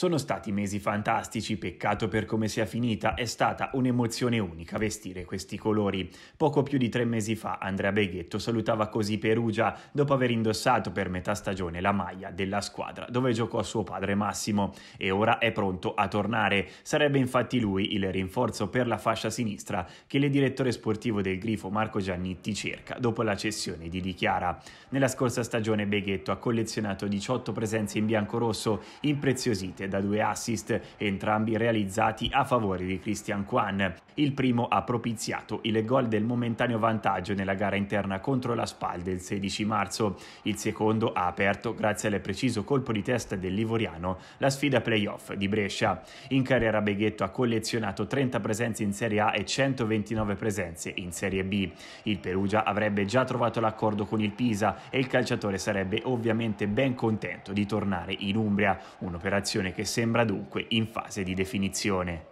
Sono stati mesi fantastici, peccato per come sia finita, è stata un'emozione unica vestire questi colori. Poco più di tre mesi fa Andrea Beghetto salutava così Perugia dopo aver indossato per metà stagione la maglia della squadra dove giocò suo padre Massimo e ora è pronto a tornare. Sarebbe infatti lui il rinforzo per la fascia sinistra che il direttore sportivo del Grifo Marco Giannitti cerca dopo la cessione di Dichiara. Nella scorsa stagione Beghetto ha collezionato 18 presenze in bianco-rosso impreziosite da due assist, entrambi realizzati a favore di Christian Kwan. Il primo ha propiziato il gol del momentaneo vantaggio nella gara interna contro la Spal del 16 marzo. Il secondo ha aperto, grazie al preciso colpo di testa dell'Ivoriano, la sfida playoff di Brescia. In carriera Beghetto ha collezionato 30 presenze in Serie A e 129 presenze in Serie B. Il Perugia avrebbe già trovato l'accordo con il Pisa e il calciatore sarebbe ovviamente ben contento di tornare in Umbria, un'operazione che che sembra dunque in fase di definizione.